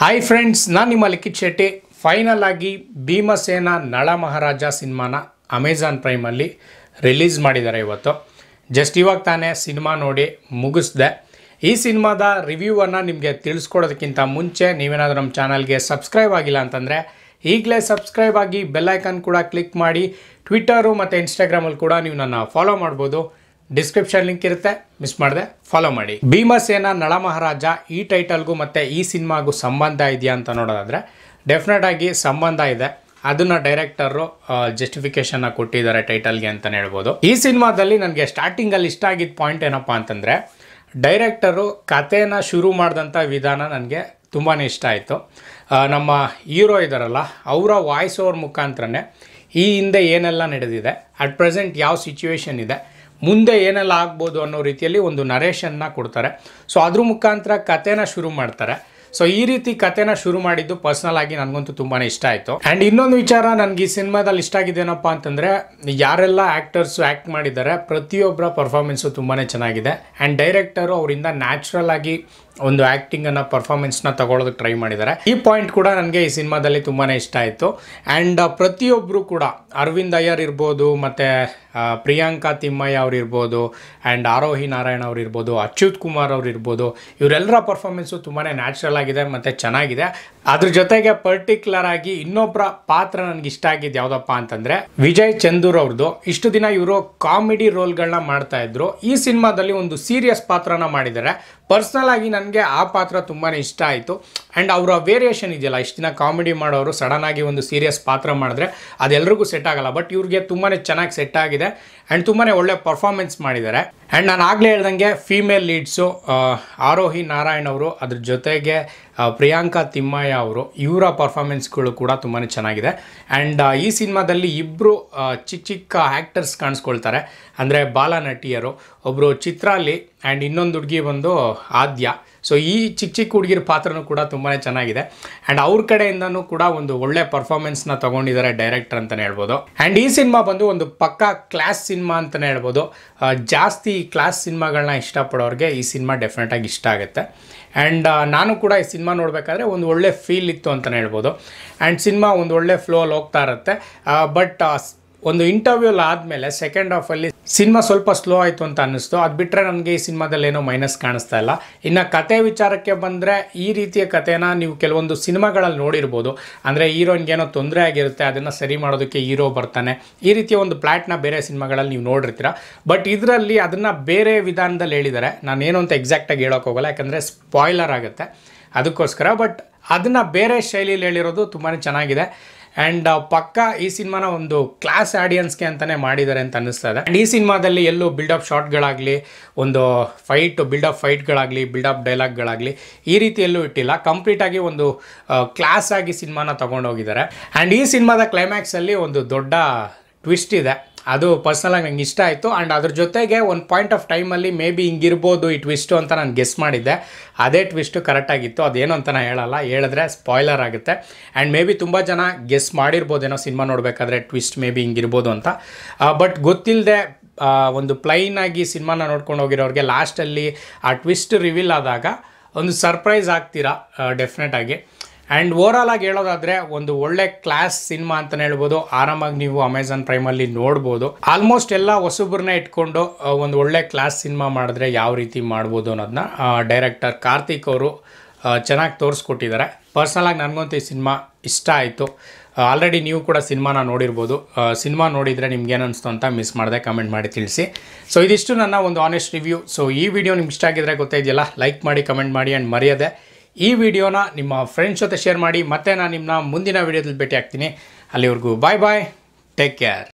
hi friends ನಾನು ನಿಮ್ಮ ಲಿಖಿತ್ Shetty final ಆಗಿ ಭೀಮಸೇನ ನಳ ಮಹಾರಾಜ ಸಿನಿಮಾನ ಅಮೆಝಾನ್ ಪ್ರೈಮಲ್ಲಿ ರಿಲೀಸ್ ಮಾಡಿದ್ದಾರೆ ಇವತ್ತು ಜಸ್ಟ್ ಇವಾಗ ತಾನೇ ಸಿನಿಮಾ ನೋಡಿ ಮುಗಿಸ್ದೆ ಈ ಸಿನಿಮಾದ ರಿವ್ಯೂವನ್ನು ನಿಮಗೆ ತಿಳಿಸ್ಕೊಡೋದಕ್ಕಿಂತ ಮುಂಚೆ ನೀವೇನಾದರೂ ನಮ್ಮ ಚಾನಲ್ಗೆ ಸಬ್ಸ್ಕ್ರೈಬ್ ಆಗಿಲ್ಲ ಅಂತಂದರೆ ಈಗಲೇ ಸಬ್ಸ್ಕ್ರೈಬ್ ಆಗಿ ಬೆಲ್ಲೈಕನ್ ಕೂಡ ಕ್ಲಿಕ್ ಮಾಡಿ ಟ್ವಿಟ್ಟರು ಮತ್ತು ಇನ್ಸ್ಟಾಗ್ರಾಮಲ್ಲಿ ಕೂಡ ನೀವು ನನ್ನ ಫಾಲೋ ಮಾಡ್ಬೋದು ಡಿಸ್ಕ್ರಿಪ್ಷನ್ ಲಿಂಕ್ ಇರುತ್ತೆ ಮಿಸ್ ಮಾಡಿದೆ ಫಾಲೋ ಮಾಡಿ ಭೀಮಸೇನ ನಳಮಹಾರಾಜ ಈ ಟೈಟಲ್ಗೂ ಮತ್ತು ಈ ಸಿನಿಮಾಗೂ ಸಂಬಂಧ ಇದೆಯಾ ಅಂತ ನೋಡೋದಾದರೆ ಡೆಫಿನೆಟ್ ಆಗಿ ಸಂಬಂಧ ಇದೆ ಅದನ್ನು ಡೈರೆಕ್ಟರು ಜಸ್ಟಿಫಿಕೇಶನ್ನ ಕೊಟ್ಟಿದ್ದಾರೆ ಟೈಟಲ್ಗೆ ಅಂತಲೇ ಹೇಳ್ಬೋದು ಈ ಸಿನಿಮಾದಲ್ಲಿ ನನಗೆ ಸ್ಟಾರ್ಟಿಂಗಲ್ಲಿ ಇಷ್ಟ ಆಗಿದ್ದ ಪಾಯಿಂಟ್ ಏನಪ್ಪ ಅಂತಂದರೆ ಡೈರೆಕ್ಟರು ಕಥೆಯನ್ನು ಶುರು ಮಾಡಿದಂಥ ವಿಧಾನ ನನಗೆ ತುಂಬಾ ಇಷ್ಟ ಆಯಿತು ನಮ್ಮ ಹೀರೋ ಇದ್ದಾರಲ್ಲ ಅವರ ವಾಯ್ಸ್ ಓವರ್ ಮುಖಾಂತರನೇ ಈ ಹಿಂದೆ ಏನೆಲ್ಲ ನಡೆದಿದೆ ಅಟ್ ಪ್ರೆಸೆಂಟ್ ಯಾವ ಸಿಚುವೇಶನ್ ಇದೆ ಮುಂದೆ ಏನೆಲ್ಲ ಆಗ್ಬೋದು ಅನ್ನೋ ರೀತಿಯಲ್ಲಿ ಒಂದು ನರೇಷನ್ನ ಕೊಡ್ತಾರೆ ಸೊ ಅದ್ರ ಮುಖಾಂತರ ಕಥೆನ ಶುರು ಮಾಡ್ತಾರೆ ಸೊ ಈ ರೀತಿ ಕತೆನ ಶುರು ಮಾಡಿದ್ದು ಪರ್ಸನಲ್ ಆಗಿ ನನಗಂತೂ ತುಂಬಾ ಇಷ್ಟ ಆಯಿತು ಆ್ಯಂಡ್ ಇನ್ನೊಂದು ವಿಚಾರ ನನಗೆ ಈ ಸಿನಿಮಾದಲ್ಲಿ ಇಷ್ಟ ಆಗಿದ್ದೇನಪ್ಪ ಅಂತಂದರೆ ಯಾರೆಲ್ಲ ಆ್ಯಕ್ಟರ್ಸು ಆ್ಯಕ್ಟ್ ಮಾಡಿದ್ದಾರೆ ಪ್ರತಿಯೊಬ್ಬರ ಪರ್ಫಾರ್ಮೆನ್ಸು ತುಂಬಾ ಚೆನ್ನಾಗಿದೆ ಆ್ಯಂಡ್ ಡೈರೆಕ್ಟರು ಅವರಿಂದ ನ್ಯಾಚುರಲ್ ಆಗಿ ಒಂದು ಆ್ಯಕ್ಟಿಂಗನ್ನು ಪರ್ಫಾರ್ಮೆನ್ಸ್ನ ತಗೊಳ್ಳೋದಕ್ಕೆ ಟ್ರೈ ಮಾಡಿದ್ದಾರೆ ಈ ಪಾಯಿಂಟ್ ಕೂಡ ನನಗೆ ಈ ಸಿನಿಮಾದಲ್ಲಿ ತುಂಬಾ ಇಷ್ಟ ಆಯಿತು ಆ್ಯಂಡ್ ಪ್ರತಿಯೊಬ್ಬರು ಕೂಡ ಅರವಿಂದ್ ಅಯ್ಯರ್ ಇರ್ಬೋದು ಮತ್ತು ಪ್ರಿಯಾಂಕಾ ತಿಮ್ಮಯ್ಯ ಅವ್ರಿರ್ಬೋದು ಆ್ಯಂಡ್ ಆರೋಹಿ ನಾರಾಯಣ್ ಅವ್ರಿರ್ಬೋದು ಅಚ್ಯುತ್ ಕುಮಾರ್ ಅವ್ರಿರ್ಬೋದು ಇವರೆಲ್ಲರ ಪರ್ಫಾರ್ಮೆನ್ಸು ತುಂಬಾ ನ್ಯಾಚುರಲ್ ಆಗಿದೆ ಮತ್ತು ಚೆನ್ನಾಗಿದೆ ಅದ್ರ ಜೊತೆಗೆ ಪರ್ಟಿಕ್ಯುಲರ್ ಆಗಿ ಇನ್ನೊಬ್ಬರ ಪಾತ್ರ ನನಗೆ ಇಷ್ಟ ಆಗಿದ್ದು ಯಾವುದಪ್ಪ ಅಂತಂದರೆ ವಿಜಯ್ ಚಂದೂರ್ ಅವ್ರದ್ದು ಇಷ್ಟು ದಿನ ಇವರು ಕಾಮಿಡಿ ರೋಲ್ಗಳನ್ನ ಮಾಡ್ತಾ ಇದ್ರು ಈ ಸಿನಿಮಾದಲ್ಲಿ ಒಂದು ಸೀರಿಯಸ್ ಪಾತ್ರನ ಮಾಡಿದ್ದಾರೆ ಪರ್ಸ್ನಲ್ ಆಗಿ ನನಗೆ ಆ ಪಾತ್ರ ತುಂಬಾ ಇಷ್ಟ ಆಯಿತು ಆ್ಯಂಡ್ ಅವರ ವೇರಿಯೇಷನ್ ಇದೆಯಲ್ಲ ಇಷ್ಟು ದಿನ ಕಾಮಿಡಿ ಮಾಡೋರು ಆಗಿ ಒಂದು ಸೀರಿಯಸ್ ಪಾತ್ರ ಮಾಡಿದ್ರೆ ಅದೆಲ್ಲರಿಗೂ ಸೆಟ್ ಆಗಲ್ಲ ಬಟ್ ಇವ್ರಿಗೆ ತುಂಬಾ ಚೆನ್ನಾಗಿ ಸೆಟ್ ಆಗಿದೆ ಆ್ಯಂಡ್ ತುಂಬಾ ಒಳ್ಳೆ ಪರ್ಫಾರ್ಮೆನ್ಸ್ ಮಾಡಿದ್ದಾರೆ ಆ್ಯಂಡ್ ನಾನು ಆಗಲೇ ಹೇಳ್ದಂಗೆ ಫೀಮೇಲ್ ಲೀಡ್ಸು ಆರೋಹಿ ನಾರಾಯಣ್ ಅವರು ಅದ್ರ ಜೊತೆಗೆ ಪ್ರಿಯಾಂಕಾ ತಿಮ್ಮಯ್ಯ ಅವರು ಇವರ ಪರ್ಫಾರ್ಮೆನ್ಸ್ಗಳು ಕೂಡ ತುಂಬಾ ಚೆನ್ನಾಗಿದೆ ಆ್ಯಂಡ್ ಈ ಸಿನಿಮಾದಲ್ಲಿ ಇಬ್ಬರು ಚಿಕ್ಕ ಚಿಕ್ಕ ಆ್ಯಕ್ಟರ್ಸ್ ಕಾಣಿಸ್ಕೊಳ್ತಾರೆ ಅಂದರೆ ಬಾಲ ನಟಿಯರು ಒಬ್ಬರು ಚಿತ್ರಾಲಿ ಆ್ಯಂಡ್ ಇನ್ನೊಂದು ಹುಡುಗಿ ಬಂದು ಆದ್ಯ ಸೊ ಈ ಚಿಕ್ಕ ಚಿಕ್ಕ ಹುಡುಗಿರ ಪಾತ್ರನೂ ಕೂಡ ತುಂಬಾ ಚೆನ್ನಾಗಿದೆ ಆ್ಯಂಡ್ ಅವ್ರ ಕಡೆಯಿಂದನೂ ಕೂಡ ಒಂದು ಒಳ್ಳೆ ಪರ್ಫಾರ್ಮೆನ್ಸ್ನ ತೊಗೊಂಡಿದ್ದಾರೆ ಡೈರೆಕ್ಟರ್ ಅಂತಲೇ ಹೇಳ್ಬೋದು ಆ್ಯಂಡ್ ಈ ಸಿನಿಮಾ ಬಂದು ಒಂದು ಪಕ್ಕಾ ಕ್ಲಾಸ್ ಸಿನಿಮಾ ಅಂತಲೇ ಹೇಳ್ಬೋದು ಜಾಸ್ತಿ ಕ್ಲಾಸ್ ಸಿನಿಮಾಗಳನ್ನ ಇಷ್ಟಪಡೋರಿಗೆ ಈ ಸಿನಿಮಾ ಡೆಫಿನೆಟಾಗಿ ಇಷ್ಟ ಆಗುತ್ತೆ ಆ್ಯಂಡ್ ನಾನು ಕೂಡ ಈ ಸಿನಿಮಾ ಸಿನಿಮಾ ನೋಡಬೇಕಾದ್ರೆ ಒಂದು ಒಳ್ಳೆ ಫೀಲ್ ಇತ್ತು ಅಂತಲೇ ಹೇಳ್ಬೋದು ಆ್ಯಂಡ್ ಸಿನಿಮಾ ಒಂದು ಒಳ್ಳೆ ಫ್ಲೋ ಅಲ್ಲಿ ಹೋಗ್ತಾ ಇರುತ್ತೆ ಬಟ್ ಒಂದು ಇಂಟರ್ವ್ಯೂಲ್ ಆದಮೇಲೆ ಸೆಕೆಂಡ್ ಹಾಫಲ್ಲಿ ಸಿನಿಮಾ ಸ್ವಲ್ಪ ಸ್ಲೋ ಆಯಿತು ಅಂತ ಅನ್ನಿಸ್ತು ಅದು ಬಿಟ್ಟರೆ ನನಗೆ ಈ ಸಿನಿಮಾದಲ್ಲಿ ಏನೋ ಮೈನಸ್ ಕಾಣಿಸ್ತಾ ಇಲ್ಲ ಇನ್ನು ಕತೆ ವಿಚಾರಕ್ಕೆ ಬಂದರೆ ಈ ರೀತಿಯ ಕಥೆನ ನೀವು ಕೆಲವೊಂದು ಸಿನಿಮಾಗಳಲ್ಲಿ ನೋಡಿರ್ಬೋದು ಅಂದರೆ ಹೀರೋಯಿನ್ಗೆ ಏನೋ ತೊಂದರೆ ಆಗಿರುತ್ತೆ ಅದನ್ನು ಸರಿ ಮಾಡೋದಕ್ಕೆ ಹೀರೋ ಬರ್ತಾನೆ ಈ ರೀತಿಯ ಒಂದು ಪ್ಲಾಟ್ನ ಬೇರೆ ಸಿನಿಮಾಗಳಲ್ಲಿ ನೀವು ನೋಡಿರ್ತೀರ ಬಟ್ ಇದರಲ್ಲಿ ಅದನ್ನು ಬೇರೆ ವಿಧಾನದಲ್ಲಿ ಹೇಳಿದ್ದಾರೆ ಏನು ಅಂತ ಎಕ್ಸಾಕ್ಟಾಗಿ ಹೇಳೋಕ್ಕೋಗಲ್ಲ ಯಾಕಂದರೆ ಸ್ಪಾಯ್ಲರ್ ಆಗುತ್ತೆ ಅದಕ್ಕೋಸ್ಕರ ಬಟ್ ಅದನ್ನು ಬೇರೆ ಶೈಲಿಯಲ್ಲಿ ಹೇಳಿರೋದು ತುಂಬಾ ಚೆನ್ನಾಗಿದೆ ಆ್ಯಂಡ್ ಪಕ್ಕ ಈ ಸಿನಿಮಾನ ಒಂದು ಕ್ಲಾಸ್ ಆಡಿಯನ್ಸ್ಗೆ ಅಂತಲೇ ಮಾಡಿದ್ದಾರೆ ಅಂತ ಅನ್ನಿಸ್ತಾ ಇದೆ ಆ್ಯಂಡ್ ಈ ಸಿನಿಮಾದಲ್ಲಿ ಎಲ್ಲೂ ಬಿಲ್ಡಪ್ ಶಾಟ್ಗಳಾಗಲಿ ಒಂದು ಫೈಟ್ ಬಿಲ್ಡಪ್ ಫೈಟ್ಗಳಾಗಲಿ ಬಿಲ್ಡಪ್ ಡೈಲಾಗ್ಗಳಾಗಲಿ ಈ ರೀತಿಯಲ್ಲೂ ಇಟ್ಟಿಲ್ಲ ಕಂಪ್ಲೀಟಾಗಿ ಒಂದು ಕ್ಲಾಸಾಗಿ ಸಿನಿಮಾನ ತೊಗೊಂಡೋಗಿದ್ದಾರೆ ಆ್ಯಂಡ್ ಈ ಸಿನಿಮಾದ ಕ್ಲೈಮ್ಯಾಕ್ಸಲ್ಲಿ ಒಂದು ದೊಡ್ಡ ಟ್ವಿಸ್ಟ್ ಇದೆ ಅದು ಪರ್ಸ್ನಲಾಗಿ ನಂಗೆ ಇಷ್ಟ ಆಯಿತು ಆ್ಯಂಡ್ ಅದ್ರ ಜೊತೆಗೆ ಒಂದು ಪಾಯಿಂಟ್ ಆಫ್ ಟೈಮಲ್ಲಿ ಮೇ ಬಿ ಹಿಂಗಿರ್ಬೋದು ಈ ಟ್ವಿಸ್ಟು ಅಂತ ನಾನು ಗೆಸ್ ಮಾಡಿದ್ದೆ ಅದೇ ಟ್ವಿಸ್ಟು ಕರೆಕ್ಟಾಗಿತ್ತು ಅದೇನು ಅಂತ ನಾನು ಹೇಳಲ್ಲ ಹೇಳಿದ್ರೆ ಸ್ಪಾಯ್ಲರ್ ಆಗುತ್ತೆ ಆ್ಯಂಡ್ ಮೇ ಬಿ ತುಂಬ ಜನ ಗೆಸ್ ಮಾಡಿರ್ಬೋದೇನೋ ಸಿನಿಮಾ ನೋಡಬೇಕಾದ್ರೆ ಟ್ವಿಸ್ಟ್ ಮೇ ಬಿ ಹಿಂಗಿರ್ಬೋದು ಅಂತ ಬಟ್ ಗೊತ್ತಿಲ್ಲದೆ ಒಂದು ಪ್ಲೈನ್ ಆಗಿ ಸಿನಿಮಾನ ನೋಡ್ಕೊಂಡು ಹೋಗಿರೋರಿಗೆ ಲಾಸ್ಟಲ್ಲಿ ಆ ಟ್ವಿಸ್ಟ್ ರಿವೀಲ್ ಆದಾಗ ಒಂದು ಸರ್ಪ್ರೈಸ್ ಆಗ್ತೀರಾ ಡೆಫಿನೆಟಾಗಿ ಆ್ಯಂಡ್ ಓವರಾಲ್ ಆಗಿ ಹೇಳೋದಾದರೆ ಒಂದು ಒಳ್ಳೆ ಕ್ಲಾಸ್ ಸಿನಿಮಾ ಅಂತಲೇ ಹೇಳ್ಬೋದು ಆರಾಮಾಗಿ ನೀವು ಅಮೆಝಾನ್ ಪ್ರೈಮಲ್ಲಿ ನೋಡ್ಬೋದು ಆಲ್ಮೋಸ್ಟ್ ಎಲ್ಲ ಹೊಸಬ್ರನ್ನ ಇಟ್ಕೊಂಡು ಒಂದು ಒಳ್ಳೆ ಕ್ಲಾಸ್ ಸಿನಿಮಾ ಮಾಡಿದ್ರೆ ಯಾವ ರೀತಿ ಮಾಡ್ಬೋದು ಅನ್ನೋದನ್ನ ಡೈರೆಕ್ಟರ್ ಕಾರ್ತಿಕ್ ಅವರು ಚೆನ್ನಾಗಿ ತೋರಿಸ್ಕೊಟ್ಟಿದ್ದಾರೆ ಪರ್ಸ್ನಲಾಗಿ ನನಗಂತೂ ಈ ಸಿನಿಮಾ ಇಷ್ಟ ಆಯಿತು ಆಲ್ರೆಡಿ ನೀವು ಕೂಡ ಸಿನಿಮಾನ ನೋಡಿರ್ಬೋದು ಸಿನಿಮಾ ನೋಡಿದರೆ ನಿಮ್ಗೆ ಏನು ಅನಿಸ್ತು ಅಂತ ಮಿಸ್ ಮಾಡಿದೆ ಕಮೆಂಟ್ ಮಾಡಿ ತಿಳಿಸಿ ಸೊ ಇದಿಷ್ಟು ನನ್ನ ಒಂದು ಆನೆಸ್ಟ್ ರಿವ್ಯೂ ಸೊ ಈ ವಿಡಿಯೋ ನಿಮ್ಗೆ ಇಷ್ಟ ಆಗಿದ್ರೆ ಗೊತ್ತಾಯಿದೆಯಲ್ಲ ಲೈಕ್ ಮಾಡಿ ಕಮೆಂಟ್ ಮಾಡಿ ಆ್ಯಂಡ್ ಮರೆಯದೆ ಈ ವಿಡಿಯೋನ ನಿಮ್ಮ ಫ್ರೆಂಡ್ಸ್ ಜೊತೆ ಶೇರ್ ಮಾಡಿ ಮತ್ತೆ ನಾನು ನಿಮ್ಮನ್ನ ಮುಂದಿನ ವಿಡಿಯೋದಲ್ಲಿ ಭೇಟಿ ಆಗ್ತೀನಿ ಅಲ್ಲಿವರೆಗೂ ಬಾಯ್ ಬಾಯ್ ಟೇಕ್ ಕೇರ್